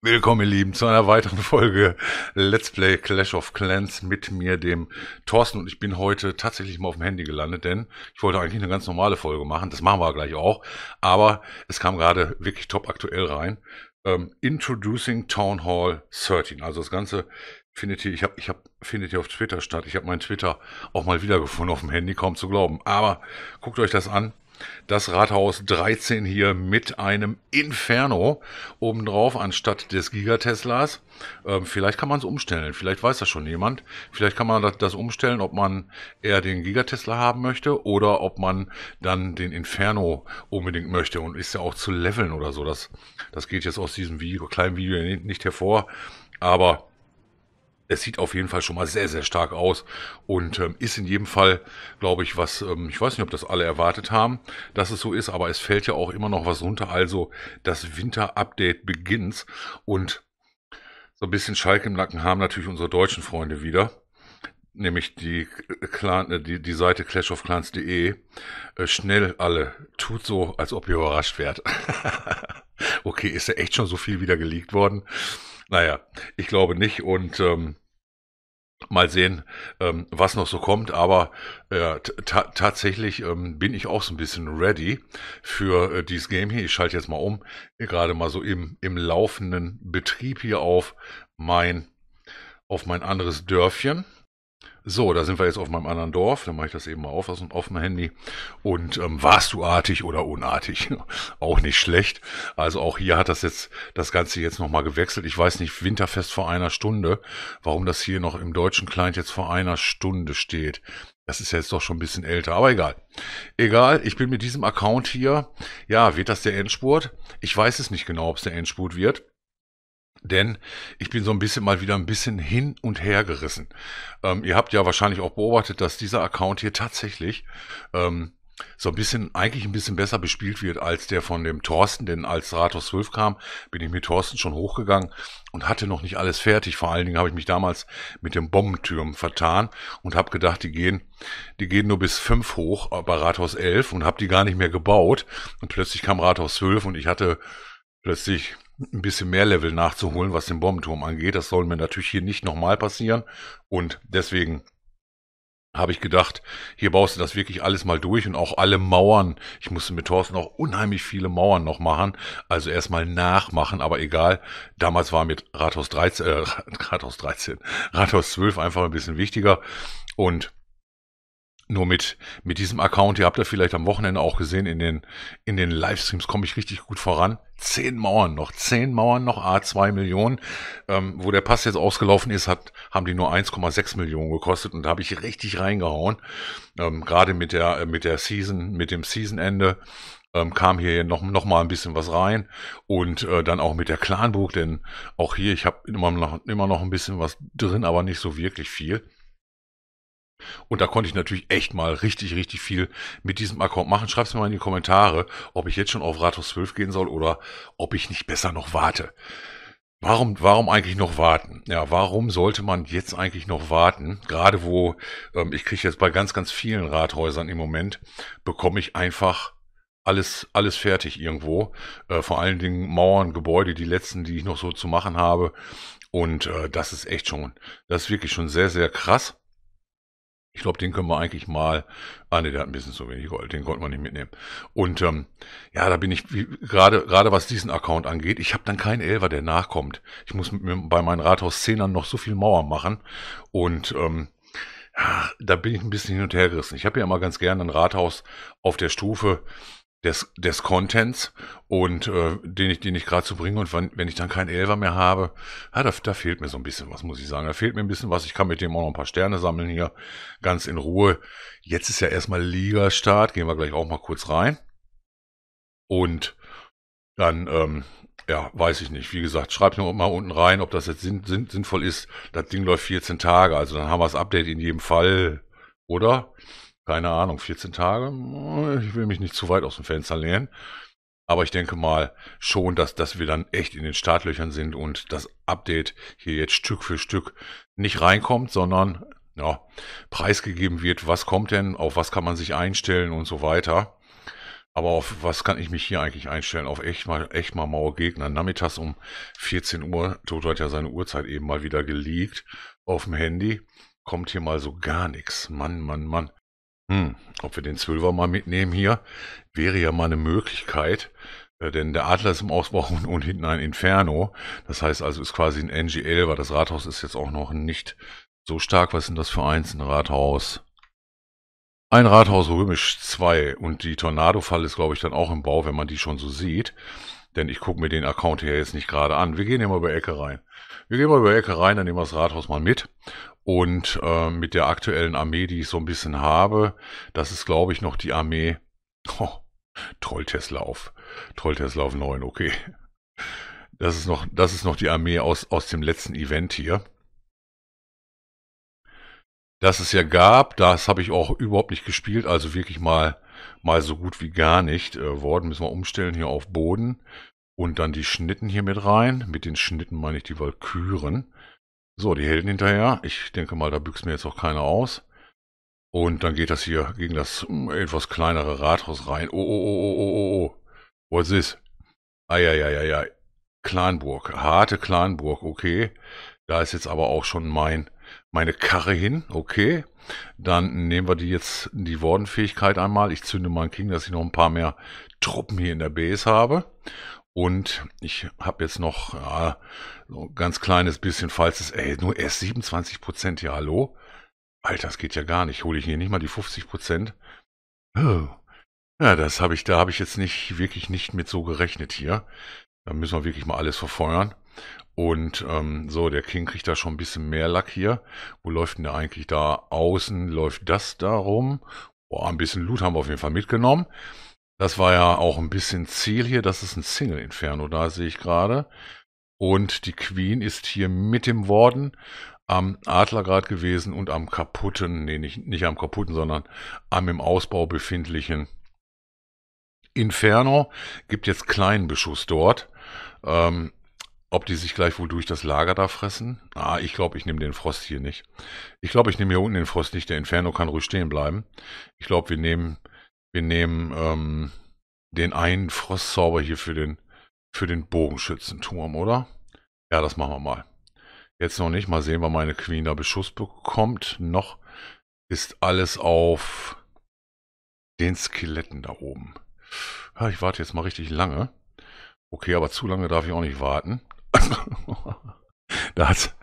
Willkommen, ihr Lieben, zu einer weiteren Folge Let's Play Clash of Clans mit mir, dem Thorsten. Und ich bin heute tatsächlich mal auf dem Handy gelandet, denn ich wollte eigentlich eine ganz normale Folge machen. Das machen wir gleich auch. Aber es kam gerade wirklich top aktuell rein. Ähm, Introducing Town Hall 13. Also das Ganze findet hier, ich hab, ich hab, findet hier auf Twitter statt. Ich habe meinen Twitter auch mal wiedergefunden auf dem Handy, kaum zu glauben. Aber guckt euch das an das Rathaus 13 hier mit einem Inferno obendrauf anstatt des Gigateslas. Ähm, vielleicht kann man es umstellen, vielleicht weiß das schon jemand. Vielleicht kann man das, das umstellen, ob man eher den Gigatesla haben möchte oder ob man dann den Inferno unbedingt möchte und ist ja auch zu leveln oder so. Das, das geht jetzt aus diesem Video, kleinen Video nicht hervor, aber es sieht auf jeden Fall schon mal sehr, sehr stark aus und ähm, ist in jedem Fall, glaube ich, was, ähm, ich weiß nicht, ob das alle erwartet haben, dass es so ist, aber es fällt ja auch immer noch was runter. Also das Winter-Update beginnt und so ein bisschen Schalk im Nacken haben natürlich unsere deutschen Freunde wieder. Nämlich die, Clan, äh, die, die Seite clashofclans.de. Äh, schnell alle. Tut so, als ob ihr überrascht wärt. okay, ist ja echt schon so viel wieder geleakt worden. Naja, ich glaube nicht und ähm, mal sehen, ähm, was noch so kommt. Aber äh, ta tatsächlich ähm, bin ich auch so ein bisschen ready für äh, dieses Game hier. Ich schalte jetzt mal um, gerade mal so im, im laufenden Betrieb hier auf mein auf mein anderes Dörfchen. So, da sind wir jetzt auf meinem anderen Dorf. Dann mache ich das eben mal auf, aus, dem, offenen Handy. Und ähm, warst du artig oder unartig? auch nicht schlecht. Also auch hier hat das jetzt das Ganze jetzt nochmal gewechselt. Ich weiß nicht, Winterfest vor einer Stunde, warum das hier noch im deutschen Client jetzt vor einer Stunde steht. Das ist jetzt doch schon ein bisschen älter, aber egal. Egal, ich bin mit diesem Account hier. Ja, wird das der Endspurt? Ich weiß es nicht genau, ob es der Endspurt wird. Denn ich bin so ein bisschen mal wieder ein bisschen hin und her gerissen. Ähm, ihr habt ja wahrscheinlich auch beobachtet, dass dieser Account hier tatsächlich ähm, so ein bisschen, eigentlich ein bisschen besser bespielt wird als der von dem Thorsten, denn als Rathaus 12 kam, bin ich mit Thorsten schon hochgegangen und hatte noch nicht alles fertig. Vor allen Dingen habe ich mich damals mit dem Bombentürm vertan und habe gedacht, die gehen, die gehen nur bis 5 hoch bei Rathaus 11 und habe die gar nicht mehr gebaut. Und plötzlich kam Rathaus 12 und ich hatte plötzlich ein bisschen mehr Level nachzuholen, was den Bombenturm angeht. Das soll mir natürlich hier nicht nochmal passieren. Und deswegen habe ich gedacht, hier baust du das wirklich alles mal durch und auch alle Mauern. Ich musste mit Thorsten auch unheimlich viele Mauern noch machen, also erstmal nachmachen, aber egal. Damals war mit Rathaus 13, äh, Rathaus 13, Rathaus 12 einfach ein bisschen wichtiger und nur mit, mit diesem Account, ihr habt ja vielleicht am Wochenende auch gesehen, in den, in den Livestreams komme ich richtig gut voran. Zehn Mauern noch, zehn Mauern noch, A2 Millionen. Ähm, wo der Pass jetzt ausgelaufen ist, hat, haben die nur 1,6 Millionen gekostet und da habe ich richtig reingehauen. Ähm, Gerade mit der, äh, mit der Season, mit dem Seasonende ähm, kam hier noch, noch mal ein bisschen was rein und äh, dann auch mit der Clanbuch, denn auch hier, ich habe immer noch, immer noch ein bisschen was drin, aber nicht so wirklich viel. Und da konnte ich natürlich echt mal richtig, richtig viel mit diesem Account machen. es mir mal in die Kommentare, ob ich jetzt schon auf Rathaus 12 gehen soll oder ob ich nicht besser noch warte. Warum, warum eigentlich noch warten? Ja, warum sollte man jetzt eigentlich noch warten? Gerade wo, ähm, ich kriege jetzt bei ganz, ganz vielen Rathäusern im Moment, bekomme ich einfach alles, alles fertig irgendwo. Äh, vor allen Dingen Mauern, Gebäude, die letzten, die ich noch so zu machen habe. Und äh, das ist echt schon, das ist wirklich schon sehr, sehr krass. Ich glaube, den können wir eigentlich mal. Ah ne, der hat ein bisschen zu wenig Gold, den konnte man nicht mitnehmen. Und ähm, ja, da bin ich gerade gerade was diesen Account angeht, ich habe dann keinen Elver, der nachkommt. Ich muss mit mir bei meinen Rathaus Zehnern noch so viel Mauer machen und ähm, ja, da bin ich ein bisschen hin und her gerissen. Ich habe ja immer ganz gerne ein Rathaus auf der Stufe des, des Contents und äh, den ich, den ich gerade zu so bringe und wenn, wenn ich dann keinen Elver mehr habe, ja, da, da fehlt mir so ein bisschen was, muss ich sagen. Da fehlt mir ein bisschen was. Ich kann mit dem auch noch ein paar Sterne sammeln hier, ganz in Ruhe. Jetzt ist ja erstmal Liga-Start, gehen wir gleich auch mal kurz rein. Und dann, ähm, ja, weiß ich nicht. Wie gesagt, schreibt mir mal unten rein, ob das jetzt sinn, sinn, sinnvoll ist. Das Ding läuft 14 Tage, also dann haben wir das Update in jedem Fall, oder? keine Ahnung, 14 Tage. Ich will mich nicht zu weit aus dem Fenster lehnen. Aber ich denke mal schon, dass, dass wir dann echt in den Startlöchern sind und das Update hier jetzt Stück für Stück nicht reinkommt, sondern ja, preisgegeben wird, was kommt denn, auf was kann man sich einstellen und so weiter. Aber auf was kann ich mich hier eigentlich einstellen? Auf echt mal, echt mal maue Gegner. Nachmittags um 14 Uhr, Toto hat ja seine Uhrzeit eben mal wieder geleakt auf dem Handy. Kommt hier mal so gar nichts. Mann, Mann, Mann. Hm, ob wir den Zwölfer mal mitnehmen hier, wäre ja mal eine Möglichkeit. Äh, denn der Adler ist im Ausbau und, hinten ein Inferno. Das heißt also, ist quasi ein NGL, weil das Rathaus ist jetzt auch noch nicht so stark. Was sind das für eins? Ein Rathaus. Ein Rathaus römisch 2 und die tornado falle ist, glaube ich, dann auch im Bau, wenn man die schon so sieht. Denn ich gucke mir den Account hier jetzt nicht gerade an. Wir gehen hier mal über Ecke rein. Wir gehen mal über Ecke rein, dann nehmen wir das Rathaus mal mit. Und äh, mit der aktuellen Armee, die ich so ein bisschen habe, das ist, glaube ich, noch die Armee. Oh, Trolltesla auf. Trolltesla auf 9, okay. Das ist noch, das ist noch die Armee aus, aus dem letzten Event hier. Das es ja gab, das habe ich auch überhaupt nicht gespielt, also wirklich mal, mal so gut wie gar nicht äh, worden. Müssen wir umstellen hier auf Boden und dann die Schnitten hier mit rein. Mit den Schnitten meine ich die Walküren. So, die Helden hinterher. Ich denke mal, da büchst mir jetzt auch keiner aus. Und dann geht das hier gegen das hm, etwas kleinere Rathaus rein. Oh, oh, oh, oh, oh, oh. oh. What's this? Eieieiei. Clanburg. Harte Clanburg, okay. Da ist jetzt aber auch schon mein, meine Karre hin, okay. Dann nehmen wir die jetzt die Wordenfähigkeit einmal. Ich zünde mal einen King, dass ich noch ein paar mehr Truppen hier in der Base habe. Und ich habe jetzt noch ja, so ein ganz kleines bisschen, falls es, ey, nur erst 27 Prozent, ja, hallo? Alter, das geht ja gar nicht. Hole ich hier nicht mal die 50 Prozent? Oh. Ja, das habe ich, da habe ich jetzt nicht, wirklich nicht mit so gerechnet hier. Da müssen wir wirklich mal alles verfeuern. Und ähm, so, der King kriegt da schon ein bisschen mehr Lack hier. Wo läuft denn der eigentlich da? Außen läuft das da rum. Boah, ein bisschen Loot haben wir auf jeden Fall mitgenommen. Das war ja auch ein bisschen Ziel hier. Das ist ein Single Inferno, da sehe ich gerade. Und die Queen ist hier mit dem Worden am Adlergrad gewesen und am kaputten, nee, nicht, nicht am kaputten, sondern am im Ausbau befindlichen Inferno. Gibt jetzt kleinen Beschuss dort. Ähm, ob die sich gleich wohl durch das Lager da fressen? Ah, ich glaube, ich nehme den Frost hier nicht. Ich glaube, ich nehme hier unten den Frost nicht. Der Inferno kann ruhig stehen bleiben. Ich glaube, wir nehmen wir nehmen ähm, den einen Frostzauber hier für den, für den Bogenschützenturm, oder? Ja, das machen wir mal. Jetzt noch nicht. Mal sehen, wann meine Queen da Beschuss bekommt. Noch ist alles auf den Skeletten da oben. Ja, ich warte jetzt mal richtig lange. Okay, aber zu lange darf ich auch nicht warten. da hat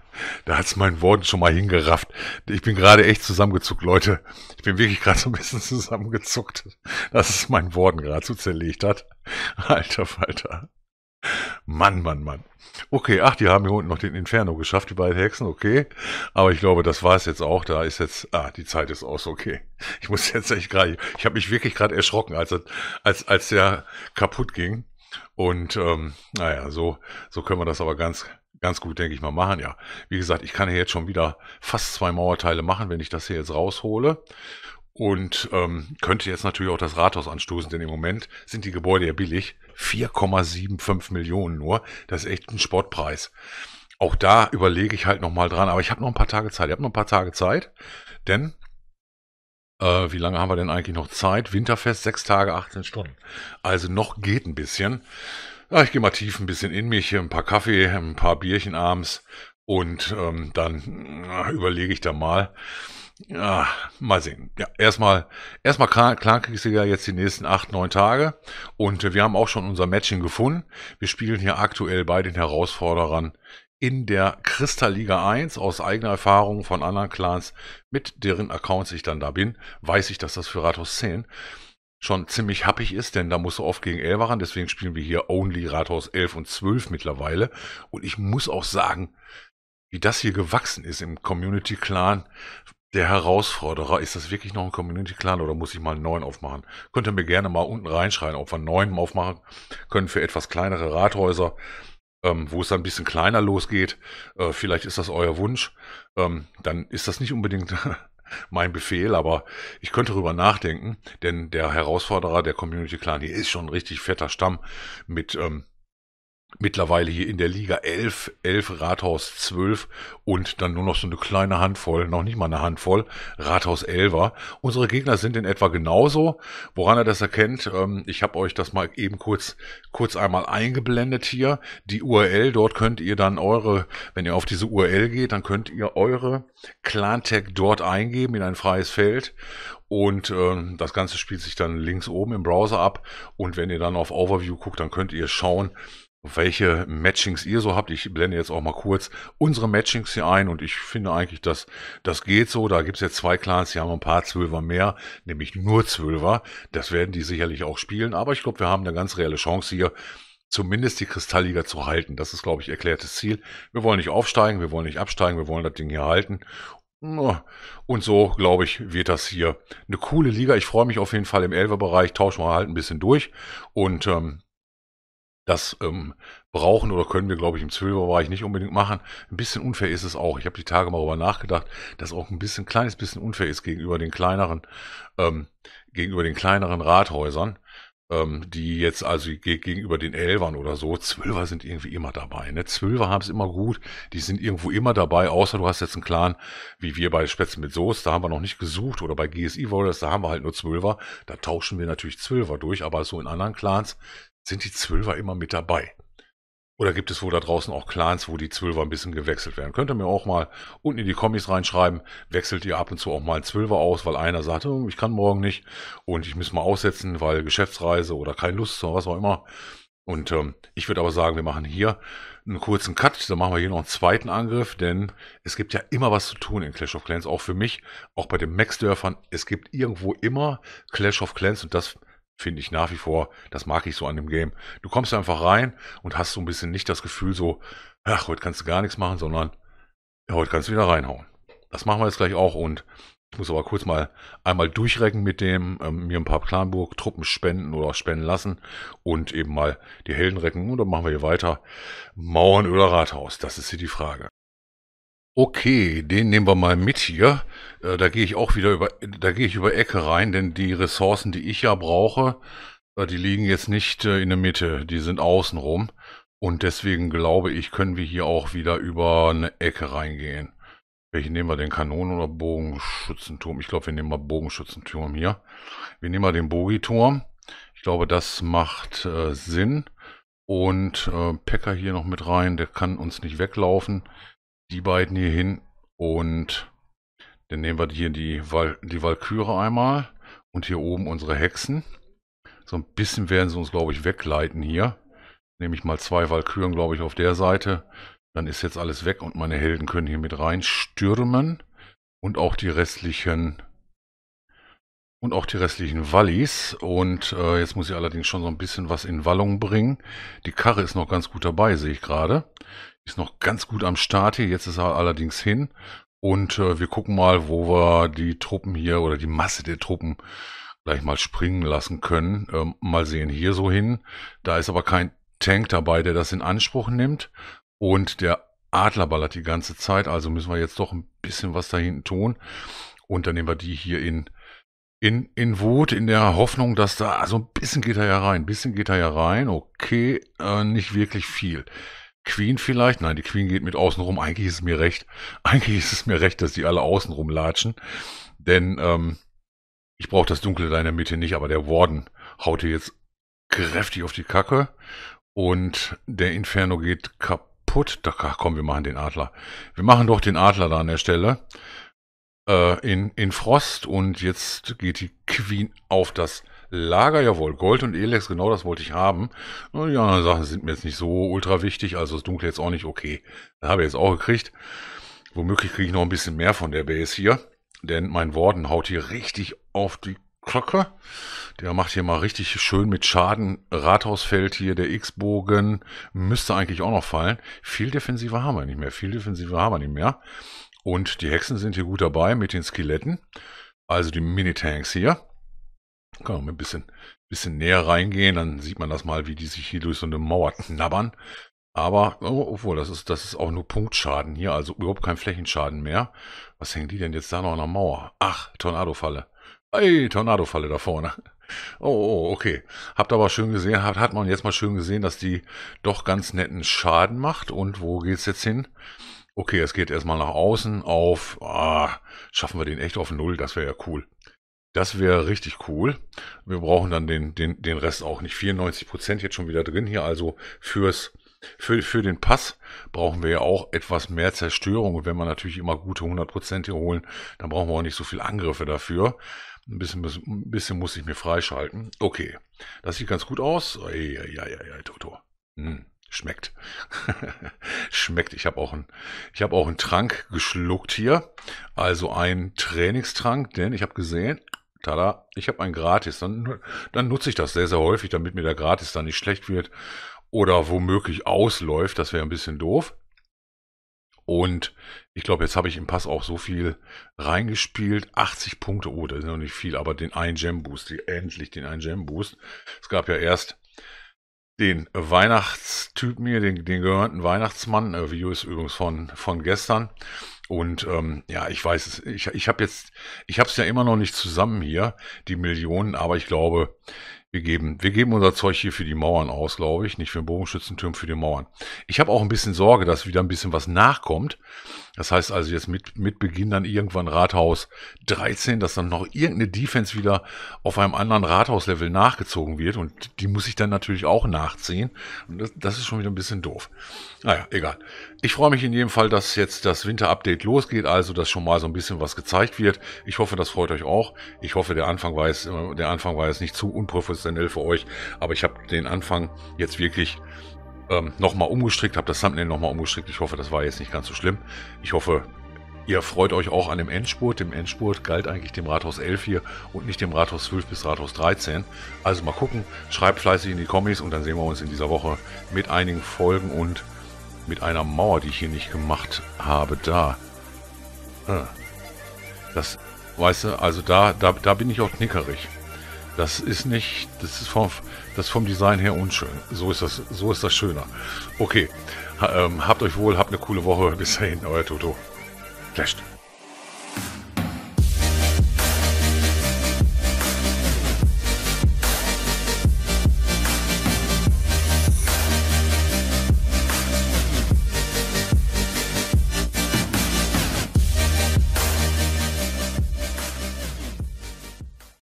da hat es meinen Worten schon mal hingerafft. Ich bin gerade echt zusammengezuckt, Leute. Ich bin wirklich gerade so ein bisschen zusammengezuckt, dass es meinen Worten gerade so zerlegt hat. Alter Falter. Mann, Mann, Mann. Okay, ach, die haben hier unten noch den Inferno geschafft, die beiden Hexen, okay. Aber ich glaube, das war es jetzt auch. Da ist jetzt, ah, die Zeit ist aus, okay. Ich muss jetzt echt gerade, ich habe mich wirklich gerade erschrocken, als, als, als der kaputt ging. Und ähm, naja, so, so können wir das aber ganz, ganz gut, denke ich mal, machen. Ja, wie gesagt, ich kann hier jetzt schon wieder fast zwei Mauerteile machen, wenn ich das hier jetzt raushole. Und ähm, könnte jetzt natürlich auch das Rathaus anstoßen, denn im Moment sind die Gebäude ja billig. 4,75 Millionen nur. Das ist echt ein Sportpreis. Auch da überlege ich halt nochmal dran, aber ich habe noch ein paar Tage Zeit. Ich habe noch ein paar Tage Zeit, denn äh, wie lange haben wir denn eigentlich noch Zeit? Winterfest, sechs Tage, 18 Stunden. Also noch geht ein bisschen. Ja, ich gehe mal tief ein bisschen in mich, ein paar Kaffee, ein paar Bierchen abends und ähm, dann äh, überlege ich da mal. Ja, mal sehen. Ja, erstmal, erstmal klar, klar kriegst du ja jetzt die nächsten acht, neun Tage. Und wir haben auch schon unser Matching gefunden. Wir spielen hier aktuell bei den Herausforderern in der Crystal Liga 1 aus eigener Erfahrung von anderen Clans, mit deren Accounts ich dann da bin, weiß ich, dass das für Ratos 10 schon ziemlich happig ist, denn da musst du oft gegen Elfer ran. Deswegen spielen wir hier only Rathaus 11 und 12 mittlerweile. Und ich muss auch sagen, wie das hier gewachsen ist im Community Clan, der Herausforderer, ist das wirklich noch ein Community Clan oder muss ich mal einen neuen aufmachen? Könnt ihr mir gerne mal unten reinschreiben, ob wir einen neuen aufmachen können für etwas kleinere Rathäuser, ähm, wo es dann ein bisschen kleiner losgeht. Äh, vielleicht ist das euer Wunsch. Ähm, dann ist das nicht unbedingt mein Befehl, aber ich könnte darüber nachdenken, denn der Herausforderer, der Community Clan, hier ist schon ein richtig fetter Stamm mit ähm, mittlerweile hier in der Liga 11, 11 Rathaus 12 und dann nur noch so eine kleine Handvoll, noch nicht mal eine Handvoll, Rathaus 11er. Unsere Gegner sind in etwa genauso. Woran er das erkennt, ähm, ich habe euch das mal eben kurz, kurz einmal eingeblendet hier. Die URL, dort könnt ihr dann eure, wenn ihr auf diese URL geht, dann könnt ihr eure Clantech dort eingeben in ein freies Feld und äh, das Ganze spielt sich dann links oben im Browser ab. Und wenn ihr dann auf Overview guckt, dann könnt ihr schauen, welche Matchings ihr so habt. Ich blende jetzt auch mal kurz unsere Matchings hier ein und ich finde eigentlich, dass das geht so. Da gibt's jetzt zwei Clans, die haben ein paar Zwölfer mehr, nämlich nur Zwölfer. Das werden die sicherlich auch spielen, aber ich glaube, wir haben eine ganz reelle Chance hier, zumindest die Kristallliga zu halten. Das ist, glaube ich, erklärtes Ziel. Wir wollen nicht aufsteigen, wir wollen nicht absteigen, wir wollen das Ding hier halten. Und so, glaube ich, wird das hier eine coole Liga. Ich freue mich auf jeden Fall im Elferbereich. Tauschen wir halt ein bisschen durch. Und ähm, das ähm, brauchen oder können wir, glaube ich, im Zwölferbereich nicht unbedingt machen. Ein bisschen unfair ist es auch. Ich habe die Tage mal darüber nachgedacht, dass auch ein bisschen, kleines bisschen unfair ist gegenüber den kleineren, ähm, gegenüber den kleineren Rathäusern, ähm, die jetzt also gegenüber den Elfern oder so. Zwölfer sind irgendwie immer dabei. Ne? Zwölfer haben es immer gut. Die sind irgendwo immer dabei, außer du hast jetzt einen Clan, wie wir bei Spätzle mit Soße, da haben wir noch nicht gesucht. Oder bei GSI e Warriors, da haben wir halt nur Zwölfer. Da tauschen wir natürlich Zwölfer durch, aber so in anderen Clans sind die Zwölfer immer mit dabei. Oder gibt es wohl da draußen auch Clans, wo die Zwölfer ein bisschen gewechselt werden? Könnt ihr mir auch mal unten in die Kommis reinschreiben, wechselt ihr ab und zu auch mal einen Zwölfer aus, weil einer sagt, oh, ich kann morgen nicht und ich muss mal aussetzen, weil Geschäftsreise oder keine Lust oder was auch immer. Und ähm, ich würde aber sagen, wir machen hier einen kurzen Cut, dann machen wir hier noch einen zweiten Angriff, denn es gibt ja immer was zu tun in Clash of Clans, auch für mich, auch bei den Max-Dörfern. Es gibt irgendwo immer Clash of Clans und das finde ich nach wie vor, das mag ich so an dem Game. Du kommst einfach rein und hast so ein bisschen nicht das Gefühl so, ach, heute kannst du gar nichts machen, sondern ja, heute kannst du wieder reinhauen. Das machen wir jetzt gleich auch und ich muss aber kurz mal einmal durchrecken mit dem, ähm, mir ein paar Planburg-Truppen spenden oder spenden lassen und eben mal die Helden recken und dann machen wir hier weiter. Mauern oder Rathaus, das ist hier die Frage. Okay, den nehmen wir mal mit hier. Äh, da gehe ich auch wieder über, da gehe ich über Ecke rein, denn die Ressourcen, die ich ja brauche, äh, die liegen jetzt nicht äh, in der Mitte, die sind außenrum. Und deswegen glaube ich, können wir hier auch wieder über eine Ecke reingehen. Welchen nehmen wir den Kanonen oder Bogenschützenturm? Ich glaube, wir nehmen mal Bogenschützenturm hier. Wir nehmen mal den Bogiturm. Ich glaube, das macht Sinn. Und Packer hier noch mit rein, der kann uns nicht weglaufen die beiden hier hin und dann nehmen wir hier die, Val die Valkyrie einmal und hier oben unsere Hexen. So ein bisschen werden sie uns, glaube ich, wegleiten hier. Nehme ich mal zwei Valkyren, glaube ich, auf der Seite. Dann ist jetzt alles weg und meine Helden können hier mit reinstürmen. Und auch die restlichen und auch die restlichen Wallis. Und äh, jetzt muss ich allerdings schon so ein bisschen was in Wallung bringen. Die Karre ist noch ganz gut dabei, sehe ich gerade ist noch ganz gut am Start hier. Jetzt ist er allerdings hin. Und äh, wir gucken mal, wo wir die Truppen hier oder die Masse der Truppen gleich mal springen lassen können. Ähm, mal sehen, hier so hin. Da ist aber kein Tank dabei, der das in Anspruch nimmt. Und der Adler ballert die ganze Zeit. Also müssen wir jetzt doch ein bisschen was da hinten tun. Und dann nehmen wir die hier in, in, in Wut, in der Hoffnung, dass da, also ein bisschen geht er ja rein, ein bisschen geht er ja rein. Okay, äh, nicht wirklich viel. Queen vielleicht? Nein, die Queen geht mit außen rum. Eigentlich ist es mir recht. Eigentlich ist es mir recht, dass die alle außen rum latschen. Denn ähm, ich brauche das Dunkle da in der Mitte nicht, aber der Warden haut hier jetzt kräftig auf die Kacke. Und der Inferno geht kaputt. Da, komm, wir machen den Adler. Wir machen doch den Adler da an der Stelle. Äh, in, in Frost. Und jetzt geht die Queen auf das Lager, jawohl, Gold und Elex, genau das wollte ich haben. Und die anderen Sachen sind mir jetzt nicht so ultra wichtig, also das Dunkle jetzt auch nicht okay. Das habe ich jetzt auch gekriegt. Womöglich kriege ich noch ein bisschen mehr von der Base hier, denn mein Warden haut hier richtig auf die Glocke. Der macht hier mal richtig schön mit Schaden. Rathausfeld hier, der X-Bogen müsste eigentlich auch noch fallen. Viel defensiver haben wir nicht mehr, viel defensiver haben wir nicht mehr. Und die Hexen sind hier gut dabei mit den Skeletten, also die Minitanks hier. Kann man ein bisschen, bisschen näher reingehen, dann sieht man das mal, wie die sich hier durch so eine Mauer knabbern. Aber, oh, obwohl, das ist, das ist auch nur Punktschaden hier, also überhaupt kein Flächenschaden mehr. Was hängen die denn jetzt da noch an der Mauer? Ach, Tornadofalle. Ey, Tornadofalle da vorne. Oh, oh, oh, okay. Habt aber schön gesehen, hat, hat man jetzt mal schön gesehen, dass die doch ganz netten Schaden macht. Und wo geht's jetzt hin? Okay, es geht erstmal nach außen auf. Ah, schaffen wir den echt auf Null, das wäre ja cool. Das wäre richtig cool. Wir brauchen dann den, den, den Rest auch nicht. 94 Prozent jetzt schon wieder drin hier. Also fürs, für, für den Pass brauchen wir ja auch etwas mehr Zerstörung. Und wenn wir natürlich immer gute 100 Prozent hier holen, dann brauchen wir auch nicht so viel Angriffe dafür. Ein bisschen, ein bisschen muss ich mir freischalten. Okay, das sieht ganz gut aus. Ei, ei, ei, ei, Toto. Hm. Schmeckt. Schmeckt. Ich habe auch, ein, ich hab auch einen Trank geschluckt hier. Also einen Trainingstrank, denn ich habe gesehen, tada, ich habe ein Gratis. Dann, dann nutze ich das sehr, sehr häufig, damit mir der Gratis dann nicht schlecht wird oder womöglich ausläuft. Das wäre ein bisschen doof. Und ich glaube, jetzt habe ich im Pass auch so viel reingespielt. 80 Punkte, oh, das ist noch nicht viel, aber den einen Gem Boost, endlich den einen Gem Boost. Es gab ja erst den Weihnachtstyp mir, den, den gehörnten Weihnachtsmann, äh, Video ist übrigens von, von gestern. Und ähm, ja, ich weiß es, ich, ich habe jetzt, ich habe es ja immer noch nicht zusammen hier, die Millionen, aber ich glaube, wir geben, wir geben unser Zeug hier für die Mauern aus, glaube ich. Nicht für den Bogenschützenturm, für die Mauern. Ich habe auch ein bisschen Sorge, dass wieder ein bisschen was nachkommt. Das heißt also jetzt mit, mit Beginn dann irgendwann Rathaus 13, dass dann noch irgendeine Defense wieder auf einem anderen Rathauslevel nachgezogen wird. Und die muss ich dann natürlich auch nachziehen. Und das, das ist schon wieder ein bisschen doof. Naja, egal. Ich freue mich in jedem Fall, dass jetzt das Winter-Update losgeht, also dass schon mal so ein bisschen was gezeigt wird. Ich hoffe, das freut euch auch. Ich hoffe, der Anfang war jetzt, der Anfang war jetzt nicht zu unprofessionell für euch, aber ich habe den Anfang jetzt wirklich ähm, nochmal umgestrickt, habe das Thumbnail nochmal umgestrickt. Ich hoffe, das war jetzt nicht ganz so schlimm. Ich hoffe, ihr freut euch auch an dem Endspurt. Dem Endspurt galt eigentlich dem Rathaus 11 hier und nicht dem Rathaus 12 bis Rathaus 13. Also mal gucken, schreibt fleißig in die Kommis und dann sehen wir uns in dieser Woche mit einigen Folgen und mit einer Mauer, die ich hier nicht gemacht habe, da. Hm. Das, weißt du, also da, da, da bin ich auch knickerig. Das ist nicht, das ist vom, das vom Design her unschön. So ist das, so ist das schöner. Okay, ha, ähm, habt euch wohl, habt eine coole Woche. Bis dahin, euer Toto. Flasht.